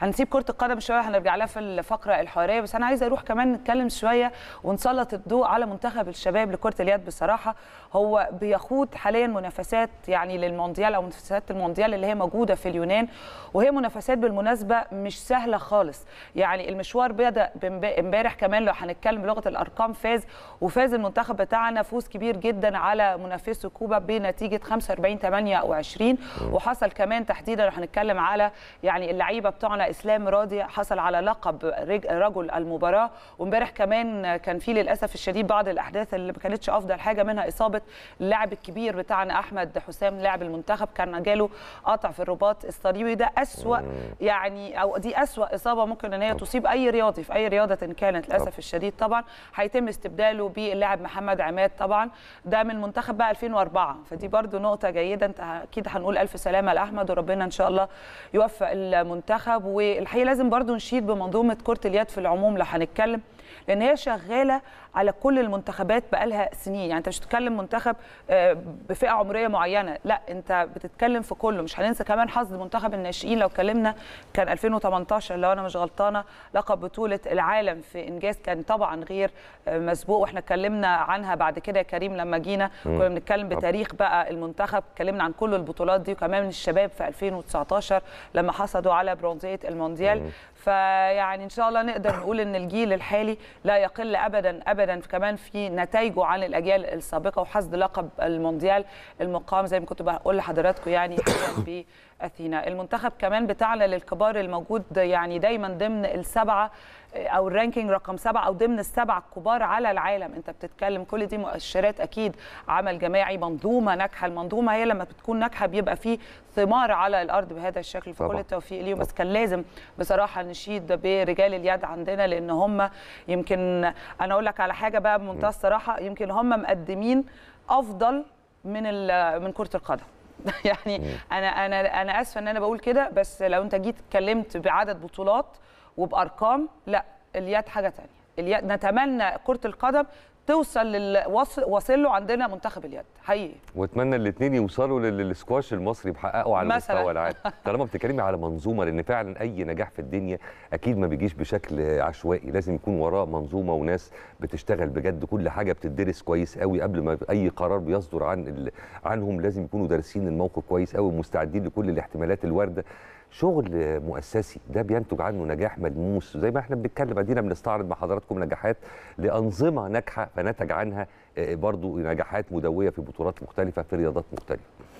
هنسيب كره القدم شويه هنرجع لها في الفقره الحواريه بس انا عايزه اروح كمان نتكلم شويه ونسلط الضوء على منتخب الشباب لكره اليد بصراحه هو بيخوض حاليا منافسات يعني للمونديال او منافسات المونديال اللي هي موجوده في اليونان وهي منافسات بالمناسبه مش سهله خالص يعني المشوار بدا امبارح كمان لو هنتكلم بلغه الارقام فاز وفاز المنتخب بتاعنا فوز كبير جدا على منافسه كوبا بنتيجه 45 28 وحصل كمان تحديدا لو هنتكلم على يعني اللعيبه بتوعنا اسلام راضي حصل على لقب رجل المباراه وامبارح كمان كان في للاسف الشديد بعض الاحداث اللي ما كانتش افضل حاجه منها اصابه اللاعب الكبير بتاعنا احمد حسام لاعب المنتخب كان جاله قطع في الرباط الصليبي ده اسوا يعني او دي اسوا اصابه ممكن ان هي تصيب اي رياضي في اي رياضه إن كانت للاسف الشديد طبعا هيتم استبداله باللاعب محمد عماد طبعا ده من منتخب بقى 2004 فدي برده نقطه جيده انت اكيد هنقول الف سلامه لاحمد وربنا ان شاء الله يوفق المنتخب والحقيقه لازم برضو نشيد بمنظومه كره اليد في العموم لو هنتكلم لان هي شغاله على كل المنتخبات بقالها سنين يعني انت مش بتتكلم منتخب آه، بفئه عمريه معينه لا انت بتتكلم في كله مش هننسى كمان حظ منتخب الناشئين لو اتكلمنا كان 2018 لو انا مش غلطانه لقب بطوله العالم في انجاز كان طبعا غير آه، مسبوق واحنا اتكلمنا عنها بعد كده يا كريم لما جينا كنا بنتكلم بتاريخ بقى المنتخب اتكلمنا عن كل البطولات دي وكمان الشباب في 2019 لما حصدوا على برونزيه المونديال فيعني ان شاء الله نقدر نقول ان الجيل الحالي لا يقل ابدا ابدا كمان في نتائجه عن الاجيال السابقه وحصد لقب المونديال المقام زي ما كنت بقول لحضراتكم يعني في اثينا المنتخب كمان بتاعنا للكبار الموجود يعني دايما ضمن السبعه او الرانكينج رقم سبعه او ضمن السبع الكبار على العالم انت بتتكلم كل دي مؤشرات اكيد عمل جماعي منظومه ناجحه المنظومه هي لما بتكون ناجحه بيبقى في ثمار على الارض بهذا الشكل فكل التوفيق ليهم بس كان لازم بصراحه نشيد برجال اليد عندنا لان هم يمكن انا اقول لك على حاجه بقى بمنتهى الصراحه يمكن هم مقدمين افضل من من كره القدم يعني انا انا انا اسفه ان انا بقول كده بس لو انت جيت اتكلمت بعدد بطولات وبارقام لا اليد حاجه ثانيه نتمنى كره القدم توصل واصل له عندنا منتخب اليد حقيقي واتمنى الاثنين يوصلوا للسكواش المصري بحققوا على مستوى العالم طالما بتتكلمي على منظومه لان فعلا اي نجاح في الدنيا اكيد ما بيجيش بشكل عشوائي لازم يكون وراه منظومه وناس بتشتغل بجد كل حاجه بتدرس كويس قوي قبل ما اي قرار بيصدر عن ال... عنهم لازم يكونوا دارسين الموقف كويس قوي ومستعدين لكل الاحتمالات الوارده شغل مؤسسي ده بينتج عنه نجاح ملموس زي ما احنا بنتكلم ادينا بنستعرض مع حضراتكم نجاحات لانظمه ناجحه فنتج عنها آه، برضو نجاحات مدويه في بطولات مختلفه في رياضات مختلفه